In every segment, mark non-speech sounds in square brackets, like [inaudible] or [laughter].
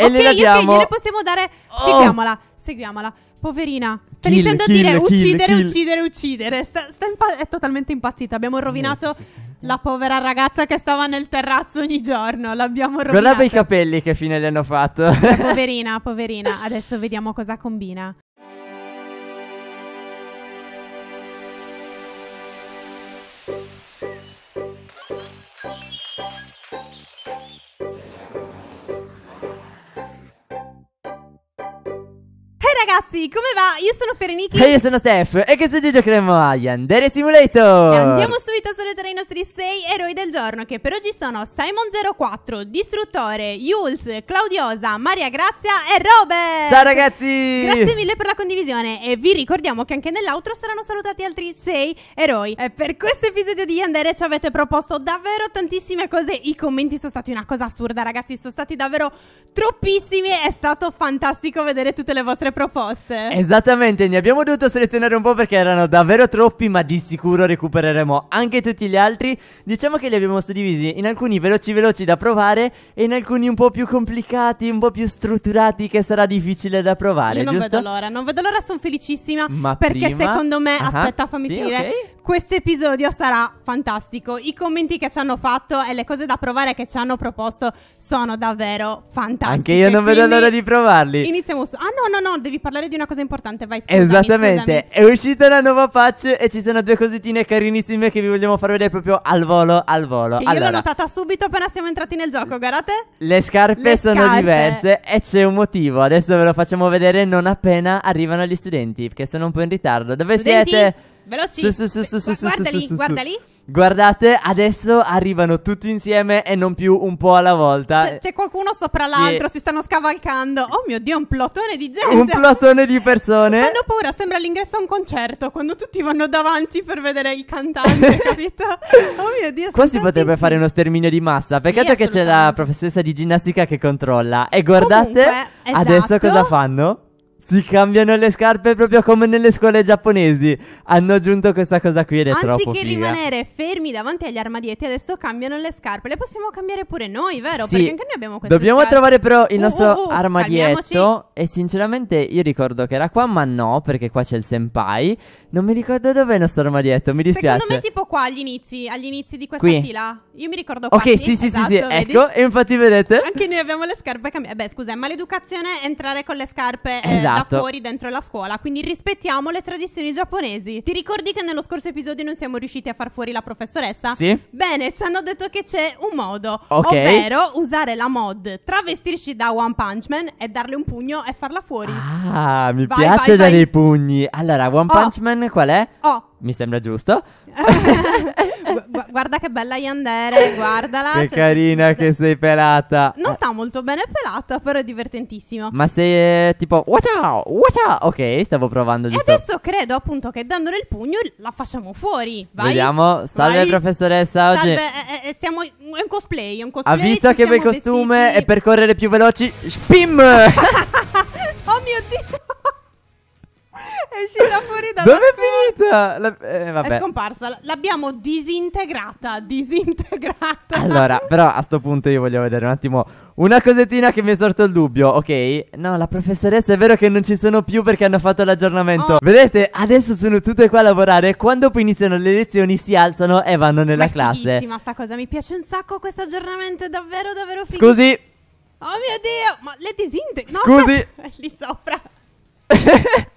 E ok, le diamo. ok, gliele possiamo dare. Oh. Seguiamola, seguiamola. Poverina, sta kill, iniziando kill, a dire kill, uccidere, uccidere, uccidere. Sta, sta impa- è totalmente impazzita. Abbiamo rovinato la povera ragazza che stava nel terrazzo ogni giorno. L'abbiamo rovinata. Guarda i capelli che fine le hanno fatto. Cioè, poverina, poverina. Adesso vediamo cosa combina. ragazzi, come va? Io sono Ferenichi. E io sono Steph. E che oggi giocheremo a Yandere Simulator. E andiamo su momento salutare i nostri 6 eroi del giorno che per oggi sono Simon04, Distruttore, Jules, Claudiosa, Maria Grazia e Robert. Ciao ragazzi! Grazie mille per la condivisione e vi ricordiamo che anche nell'outro saranno salutati altri 6 eroi. E per questo episodio di Yandere ci avete proposto davvero tantissime cose, i commenti sono stati una cosa assurda ragazzi, sono stati davvero troppissimi, è stato fantastico vedere tutte le vostre proposte. Esattamente, ne abbiamo dovuto selezionare un po' perché erano davvero troppi ma di sicuro recupereremo anche che tutti gli altri, diciamo che li abbiamo suddivisi in alcuni veloci veloci da provare e in alcuni un po' più complicati, un po' più strutturati che sarà difficile da provare, Io non giusto? vedo l'ora, non vedo l'ora, sono felicissima Ma perché prima... secondo me, ah, ah. aspetta fammi sì, finire, okay questo episodio sarà fantastico. I commenti che ci hanno fatto e le cose da provare che ci hanno proposto sono davvero fantastiche. Anche io non vedo l'ora di provarli. Iniziamo su. Ah, no, no, no, devi parlare di una cosa importante. Vai, scusami, Esattamente. Scusami. È uscita la nuova patch e ci sono due cosettine carinissime che vi vogliamo far vedere proprio al volo. Al volo. Che allora, io l'ho notata subito appena siamo entrati nel gioco. Guardate. Le scarpe le sono scarpe. diverse e c'è un motivo. Adesso ve lo facciamo vedere non appena arrivano gli studenti, che sono un po' in ritardo. Dove studenti? siete? veloci. Su, su, su, su, su, guarda lì, guarda lì. Guardate, adesso arrivano tutti insieme e non più un po' alla volta. C'è, c'è qualcuno sopra l'altro, sì. si stanno scavalcando. Oh mio dio, un plotone di gente. Un plotone di persone. Hanno paura, sembra l'ingresso a un concerto, quando tutti vanno davanti per vedere il cantante, [laughs] capito? Oh mio dio. Qua si potrebbe fare uno sterminio di massa. Peccato sì, che c'è la professoressa di ginnastica che controlla. E guardate, Comunque, esatto. adesso cosa esatto. fanno? Si cambiano le scarpe proprio come nelle scuole giapponesi. Hanno aggiunto questa cosa qui ed è Anziché troppo figa. rimanere fermi davanti agli armadietti, adesso cambiano le scarpe. Le possiamo cambiare pure noi, vero? Sì. Perché anche noi abbiamo queste Dobbiamo scarpe. trovare però il uh, nostro uh, uh, uh, armadietto. Calmiamoci. E sinceramente io ricordo che era qua, ma no, perché qua c'è il senpai. Non mi ricordo dov'è il nostro armadietto, mi dispiace. Secondo me tipo qua agli inizi, agli inizi di questa qui. fila. Io mi ricordo qua. Ok, sì, sì, sì, esatto, sì, sì. ecco. E infatti vedete. Anche noi abbiamo le scarpe cambiate. Beh, scusa, è maleducazione entrare con le scarpe. Esatto. Eh, esatto. da fuori dentro la scuola. Quindi rispettiamo le tradizioni giapponesi. Ti ricordi che nello scorso episodio non siamo riusciti a far fuori la professoressa? Sì. Bene, ci hanno detto che c'è un modo, okay. ovvero usare la mod, travestirci da One Punch Man e darle un pugno e farla fuori. Ah, mi vai, piace vai, dare vai. i pugni. Allora, One oh. Punch oh. Man qual è? Oh, mi sembra giusto. [laughs] guarda che bella Yandere, guardala. Che cioè, carina che sei pelata. Non sta molto bene pelata, però è divertentissimo. Ma sei eh, tipo what out, what out? Ok, stavo provando giusto. E adesso credo appunto che dandole il pugno la facciamo fuori. Vai. Vediamo. Salve Vai. professoressa oggi. Salve, eh, eh, eh, stiamo in, è un cosplay, è un cosplay. Ha visto che bel costume vestiti. e per correre più veloci, spim! [laughs] È uscita fuori dalla Dove è finita? La- eh, vabbè. È scomparsa. L'abbiamo disintegrata. Disintegrata. Allora, però a sto punto io voglio vedere un attimo una cosettina che mi è sorto il dubbio, ok? No, la professoressa è vero che non ci sono più perché hanno fatto l'aggiornamento. Oh. Vedete, adesso sono tutte qua a lavorare. Quando poi iniziano le lezioni si alzano e vanno nella Ma è classe. Ma sta cosa, mi piace un sacco questo aggiornamento, è davvero davvero finito Scusi. Oh mio Dio, ma le disinte... No, Scusi. No, [laughs] lì sopra. [laughs]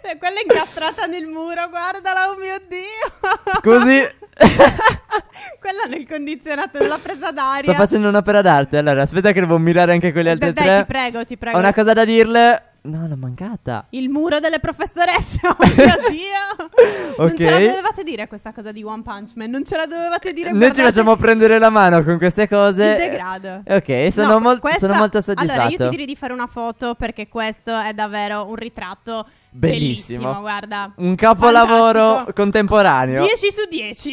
Quella è incastrata nel muro, guardala, oh mio Dio! Scusi? [laughs] Quella nel condizionato, nella presa d'aria. Sto facendo un'opera d'arte, allora aspetta che devo mirare anche quelle altre Beh, tre. ti prego, ti prego. Ho una cosa da dirle. No, l'ho mancata. Il muro delle professoresse, oh mio [laughs] Dio! okay. Non ce la dovevate dire questa cosa di One Punch Man, non ce la dovevate dire. Noi guardate... ci facciamo prendere la mano con queste cose. Il degrado. Ok, sono, no, mol- questa... sono molto soddisfatto. Allora, io ti direi di fare una foto perché questo è davvero un ritratto Bellissimo. Bellissimo guarda. Un capolavoro Fantastico. contemporaneo. 10 su 10.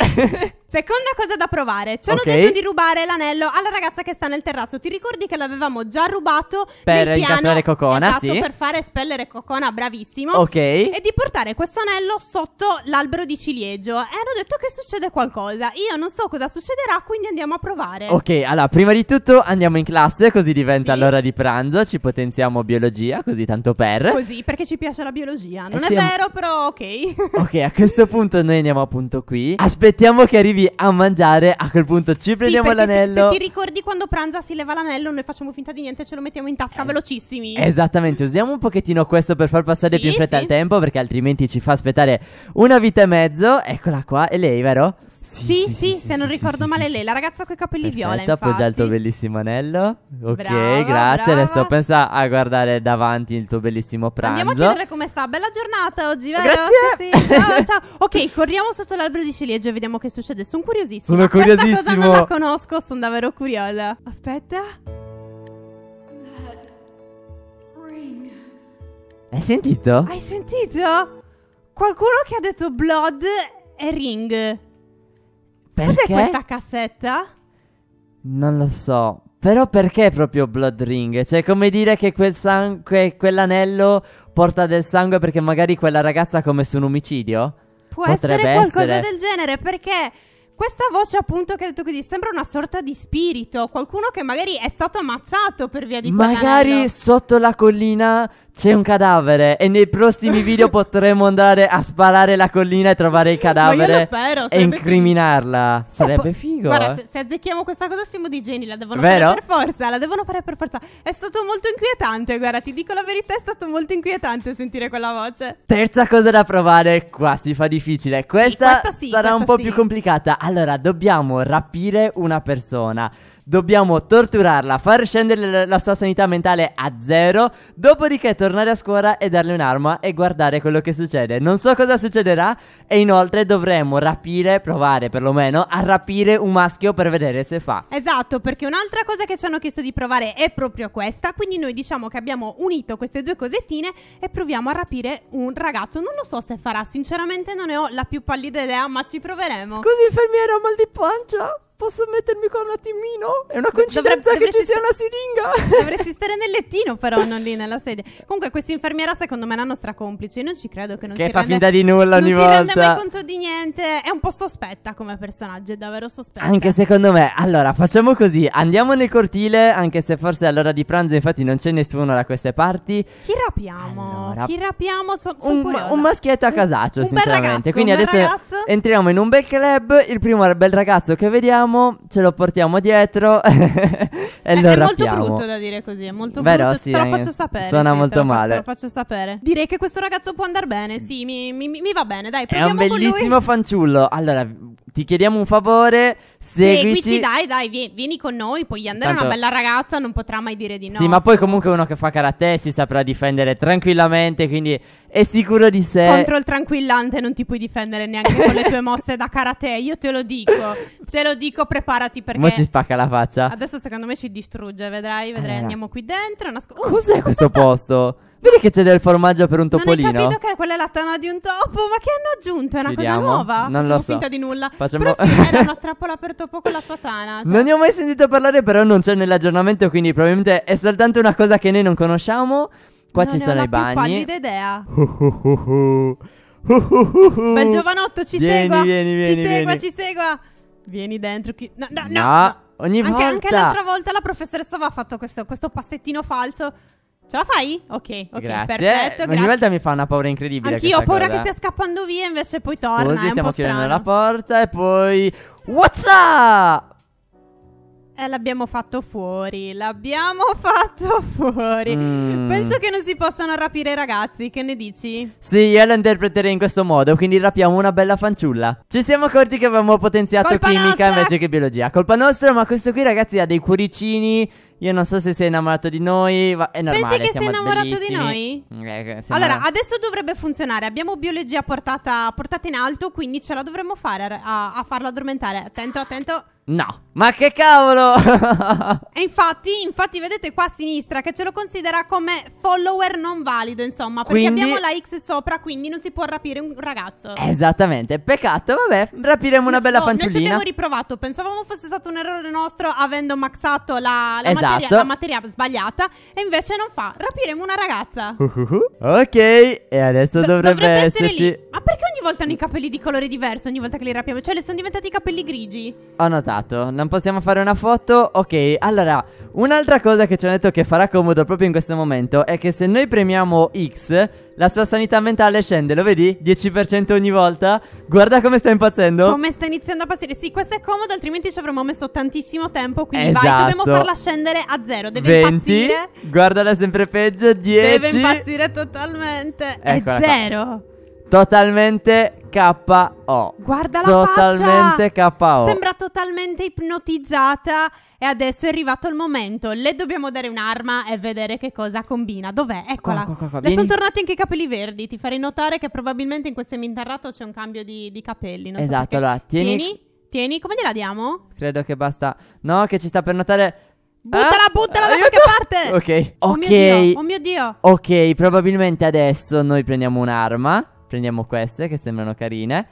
[laughs] Seconda cosa da provare. Ci hanno okay. detto di rubare l'anello alla ragazza che sta nel terrazzo. Ti ricordi che l'avevamo già rubato per incastrare Cocona? Esatto, sì. per fare spellere Cocona, bravissimo. Ok. E di portare questo anello sotto l'albero di ciliegio. E hanno detto che succede qualcosa. Io non so cosa succederà, quindi andiamo a provare. Ok, allora, prima di tutto andiamo in classe, così diventa sì. l'ora di pranzo. Ci potenziamo biologia, così tanto per. Così, perché ci piace la biologia. Eh, non eh, è siamo... vero, però ok. ok, a questo punto noi andiamo appunto qui. Aspettiamo che arrivi arrivi a mangiare, a quel punto ci prendiamo sì, l'anello. Se, se, ti ricordi quando pranza si leva l'anello, noi facciamo finta di niente, e ce lo mettiamo in tasca es- velocissimi. Esattamente, usiamo un pochettino questo per far passare sì, più in fretta sì. il tempo, perché altrimenti ci fa aspettare una vita e mezzo. Eccola qua, è lei, vero? Sì, sì, se non ricordo male lei, la ragazza con i capelli Perfetto, viola. Infatti. Appoggia il tuo bellissimo anello. Ok, brava, grazie. Brava. Adesso pensa a guardare davanti il tuo bellissimo pranzo. Andiamo a chiedere come sta. Bella giornata oggi, vero? Grazie. Sì, sì. Ciao, ciao. Ok, corriamo sotto l'albero di ciliegio e vediamo che succede sono curiosissima. Sono curiosissimo. Questa cosa non la conosco, sono davvero curiosa. Aspetta. Hai sentito? Hai sentito? Qualcuno che ha detto blood e ring. Perché? Cos'è questa cassetta? Non lo so. Però perché proprio blood ring? Cioè, come dire che quel sangue, quell'anello porta del sangue perché magari quella ragazza ha commesso un omicidio? Può Potrebbe essere qualcosa essere. del genere, perché questa voce appunto che ha detto così sembra una sorta di spirito, qualcuno che magari è stato ammazzato per via di Magari quell'anello. sotto la collina c'è un cadavere e nei prossimi [laughs] video potremo andare a spalare la collina e trovare il cadavere spero, e incriminarla. Figo. Sarebbe figo. Guarda, se, eh. se, azzecchiamo questa cosa siamo di geni, la devono Vero? fare per forza, la devono fare per forza. È stato molto inquietante, guarda, ti dico la verità, è stato molto inquietante sentire quella voce. Terza cosa da provare, qua si fa difficile. Questa, sì, questa sì, sarà questa un po' sì. più complicata. Allora, dobbiamo rapire una persona. Dobbiamo torturarla, far scendere la sua sanità mentale a zero, dopodiché tornare a scuola e darle un'arma e guardare quello che succede. Non so cosa succederà e inoltre dovremmo rapire, provare perlomeno, a rapire un maschio per vedere se fa. Esatto, perché un'altra cosa che ci hanno chiesto di provare è proprio questa, quindi noi diciamo che abbiamo unito queste due cosettine e proviamo a rapire un ragazzo. Non lo so se farà, sinceramente non ne ho la più pallida idea, ma ci proveremo. Scusi infermiera, ho mal di pancia. Posso mettermi qua un attimino? È una coincidenza Dovre- che ci sia sta- una siringa. Dovresti [laughs] stare nel lettino, però, non lì nella sedia. Comunque, questa infermiera, secondo me, è la nostra complice. Io non ci credo che non che si fa rende, finta di nulla ogni non volta. Non si rende mai conto di niente. È un po' sospetta come personaggio, è davvero sospetta. Anche secondo me. Allora, facciamo così: andiamo nel cortile, anche se forse all'ora di pranzo, infatti, non c'è nessuno da queste parti. Chi rapiamo? Allora, Chi rapiamo? So- un, un, maschietto a casaccio, un, sinceramente. Un ragazzo, Quindi adesso ragazzo. entriamo in un bel club. Il primo bel ragazzo che vediamo troviamo, ce lo portiamo dietro [laughs] e lo è, è molto brutto da dire così, è molto Vero, brutto. Sì, te lo faccio sapere. Suona sì, molto te male. Te lo faccio sapere. Direi che questo ragazzo può andare bene, sì, mi, mi, mi va bene, dai, proviamo È un bellissimo fanciullo. Allora, ti chiediamo un favore, seguici. Seguici, dai, dai, vieni, vieni con noi, puoi andare Tanto... una bella ragazza, non potrà mai dire di no. Sì, ma poi comunque uno che fa karate si saprà difendere tranquillamente, quindi è sicuro di sé. Contro il tranquillante non ti puoi difendere neanche con le tue [laughs] mosse da karate, io te lo dico. Te lo dico, preparati perché... Mo ci spacca la faccia. Adesso secondo me ci distrugge, vedrai, vedrai, allora. Eh. andiamo qui dentro. Nasco- uh, Cos'è questo sta... posto? Vedi che c'è del formaggio per un topolino? Non ho capito che quella è la tana di un topo, ma che hanno aggiunto? È una Vediamo. cosa nuova? Non Facciamo lo so. finta di nulla. Facciamo... Però sì, [laughs] era una trappola per topo con la sua tana. Cioè... Non ne ho mai sentito parlare, però non c'è nell'aggiornamento, quindi probabilmente è soltanto una cosa che noi non conosciamo. Qua non ci sono i bagni. Non ho pallida idea. [laughs] Bel giovanotto, ci vieni, segua. Vieni, vieni, ci vieni. segua, ci segua. Vieni dentro. Chi... No, no, no. no. Ogni anche, volta. Anche l'altra volta la professoressa aveva fatto questo, questo passettino falso. Ce la fai? Ok, ok, grazie. perfetto. Ogni volta mi fa una paura incredibile. Anch'io ho paura cosa. che stia scappando via, invece poi torna. Così stiamo chiudendo la porta e poi. What's up? Eh, l'abbiamo fatto fuori, l'abbiamo [laughs] fatto fuori. Mm. Penso che non si possano rapire i ragazzi, che ne dici? Sì, io lo interpreterei in questo modo, quindi rapiamo una bella fanciulla. Ci siamo accorti che avevamo potenziato Colpa chimica nostra! invece che biologia. Colpa nostra, ma questo qui ragazzi ha dei cuoricini. Io non so se sei innamorato di noi, ma è normale. Pensi che sei innamorato bellissimi. di noi? Mm, eh, allora, no. adesso dovrebbe funzionare. Abbiamo biologia portata, portata, in alto, quindi ce la dovremmo fare a, a farlo addormentare. Attento, attento. No, ma che cavolo! e infatti, infatti, vedete qua a sinistra che ce lo considera come follower non valido, insomma, perché quindi... abbiamo la X sopra, quindi non si può rapire un ragazzo. Esattamente, peccato, vabbè, rapiremo una no, bella no, fanciullina. Noi ci abbiamo riprovato, pensavamo fosse stato un errore nostro avendo maxato la, la, esatto. materia, la materia, sbagliata, e invece non fa, rapiremo una ragazza. Uh, uh, uh. Ok, e adesso Do dovrebbe, dovrebbe esserci... Lì. Ma perché ogni volta hanno i capelli di colore diverso ogni volta che li rapiamo? Cioè, le sono diventati i capelli grigi? Ho notato passato. Non possiamo fare una foto? Ok, allora, un'altra cosa che ci hanno detto che farà comodo proprio in questo momento è che se noi premiamo X, la sua sanità mentale scende, lo vedi? 10% ogni volta. Guarda come sta impazzendo. Come sta iniziando a passare. Sì, questo è comodo, altrimenti ci avremmo messo tantissimo tempo. Quindi esatto. vai, dobbiamo farla scendere a zero. Deve 20, impazzire. Guardala sempre peggio. 10. Deve impazzire totalmente. Eccola è zero. Qua. Totalmente KO. Guarda la totalmente faccia. KO. Sembra totalmente ipnotizzata e adesso è arrivato il momento. Le dobbiamo dare un'arma e vedere che cosa combina. Dov'è? Eccola. Qua, qua, qua, Le sono tornati anche i capelli verdi. Ti farei notare che probabilmente in quel seminterrato c'è un cambio di, di capelli. Non esatto, so allora tieni... tieni. Tieni, come gliela diamo? Credo che basta. No, che ci sta per notare ah, Buttala, buttala da qualche parte! Ok. Oh Mio Dio, oh mio Dio. Ok, probabilmente adesso noi prendiamo un'arma. Prendiamo queste che sembrano carine.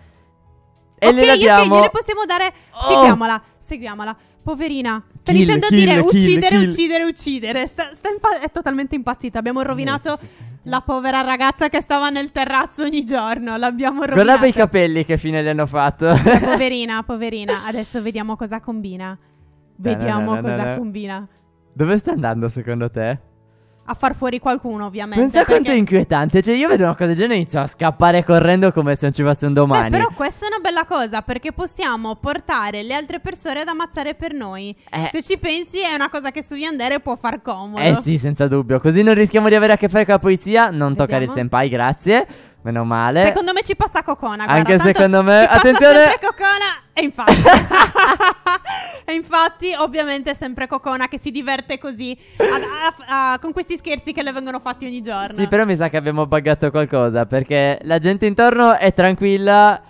E okay, le diamo. Ok, gliele possiamo dare. Oh. Seguiamola, seguiamola. Poverina, sta kill, iniziando kill, a dire kill, uccidere, uccidere, uccidere. Sta, sta impa- è totalmente impazzita. Abbiamo rovinato la povera ragazza che stava nel terrazzo ogni giorno. L'abbiamo rovinata. Guarda i capelli che fine gli hanno fatto. Cioè, [laughs] poverina, poverina. Adesso vediamo cosa combina. Vediamo no, no, no, cosa combina. Dove sta andando secondo te? a far fuori qualcuno, ovviamente. Pensa perché... quanto è inquietante. Cioè, io vedo una cosa del genere e inizio a scappare correndo come se non ci fosse un domani. Beh, però questa è una bella cosa perché possiamo portare le altre persone ad ammazzare per noi. Eh. Se ci pensi, è una cosa che su Yandere può far comodo. Eh sì, senza dubbio. Così non rischiamo di avere a che fare con la polizia. Non Vediamo. toccare il senpai, grazie. Meno male. Secondo me ci passa Cocona. Guarda, Anche secondo me. Attenzione! Cocona. E infatti. [laughs] e infatti, ovviamente, è sempre Cocona che si diverte così a, a, a, con questi scherzi che le vengono fatti ogni giorno. Sì, però mi sa che abbiamo buggato qualcosa perché la gente intorno è tranquilla.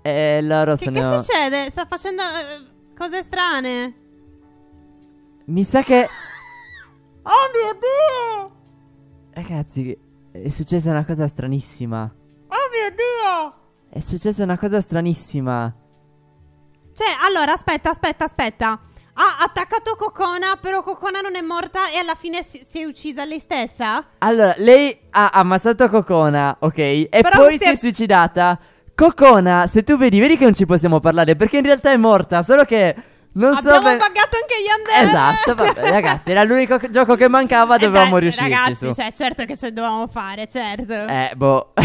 E loro che, sono. Che succede? Sta facendo uh, cose strane. Mi sa che. [laughs] Oh mio dio! Ragazzi è successa una cosa stranissima. Oh mio Dio! È successa una cosa stranissima. Cioè, allora, aspetta, aspetta, aspetta. Ha attaccato Cocona, però Cocona non è morta e alla fine si, si è uccisa lei stessa? Allora, lei ha ammazzato Cocona, ok? E però poi si è... si è suicidata. Cocona, se tu vedi, vedi che non ci possiamo parlare perché in realtà è morta, solo che non Abbiamo so per... pagato anche gli Yandere. Esatto, vabbè, ragazzi, era l'unico gioco che mancava, [laughs] eh, dovevamo eh, riuscirci ragazzi, su. Cioè, certo che ce dovevamo fare, certo. Eh, boh. [laughs]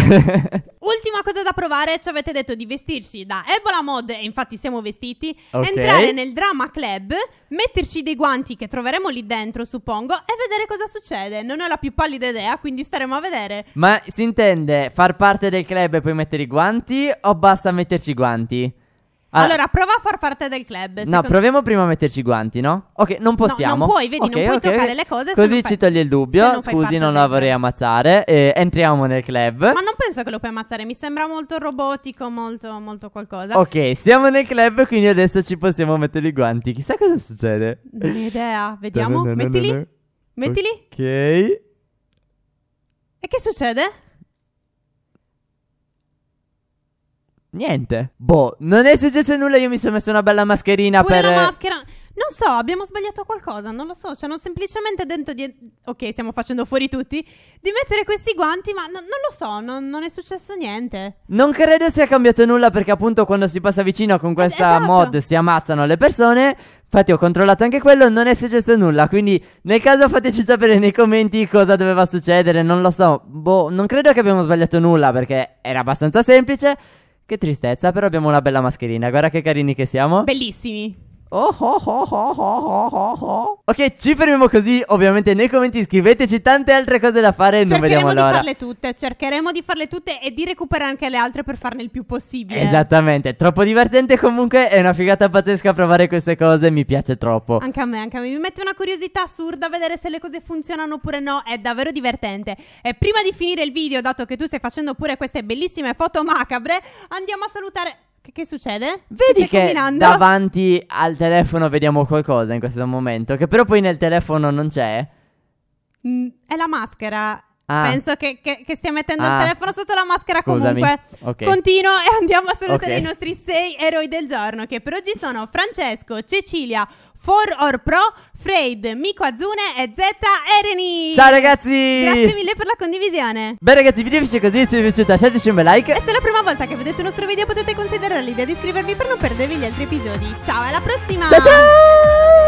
Ultima cosa da provare, ci avete detto di vestirci da Ebola Mod, e infatti siamo vestiti, okay. entrare nel Drama Club, metterci dei guanti che troveremo lì dentro, suppongo, e vedere cosa succede. Non ho la più pallida idea, quindi staremo a vedere. Ma si intende far parte del club e poi mettere i guanti o basta metterci i guanti? Ah. Allora, prova a far parte del club. No, proviamo me. prima a metterci i guanti, no? Ok, non possiamo. No, non puoi, vedi, okay, non puoi okay, toccare okay. le cose. Così ci fai... togli il dubbio. Non Scusi, non la vorrei ammazzare. Eh, entriamo nel club. Ma non penso che lo puoi ammazzare. Mi sembra molto robotico, molto, molto qualcosa. Ok, siamo nel club, quindi adesso ci possiamo mettere i guanti. Chissà cosa succede. Non ho idea. [laughs] Vediamo. Mettili. Mettili. Ok. E che succede? Niente. Boh, non è successo nulla. Io mi sono messo una bella mascherina Pure per. la maschera. Non so, abbiamo sbagliato qualcosa, non lo so. Ci hanno semplicemente detto di. Ok, stiamo facendo fuori tutti. Di mettere questi guanti, ma no- non lo so, non, non è successo niente. Non credo sia cambiato nulla perché, appunto, quando si passa vicino con questa eh, esatto. mod si ammazzano le persone. Infatti, ho controllato anche quello, non è successo nulla. Quindi, nel caso, fateci sapere nei commenti cosa doveva succedere. Non lo so. Boh, non credo che abbiamo sbagliato nulla perché era abbastanza semplice. Che tristezza, però abbiamo una bella mascherina. Guarda che carini che siamo. Bellissimi. Oh, oh, oh, oh oh ok, ci fermiamo così. Ovviamente nei commenti scriveteci tante altre cose da fare. Cercheremo vediamo di farle tutte. Cercheremo di farle tutte e di recuperare anche le altre per farne il più possibile. Esattamente. Troppo divertente comunque. È una figata pazzesca provare queste cose. Mi piace troppo. Anche a me, anche a me. Mi mette una curiosità assurda vedere se le cose funzionano oppure no. È davvero divertente. E prima di finire il video, dato che tu stai facendo pure queste bellissime foto macabre, andiamo a salutare che, che succede? Vedi che combinando? davanti al telefono vediamo qualcosa in questo momento, che però poi nel telefono non c'è. Mm, è la maschera. Ah. Penso che, che, che, stia mettendo ah. il telefono sotto la maschera Scusami. comunque. Okay. Continuo e andiamo a salutare okay. i nostri sei eroi del giorno che per oggi sono Francesco, Cecilia, For or Pro, Freid, Miko Azune e Z Ereni. Ciao ragazzi! Grazie mille per la condivisione. Beh ragazzi, video vi è così, se vi è piaciuto lasciateci un bel like. E se è la prima volta che vedete il nostro video potete considerare l'idea di iscrivervi per non perdervi gli altri episodi. Ciao, alla prossima! Ciao ciao!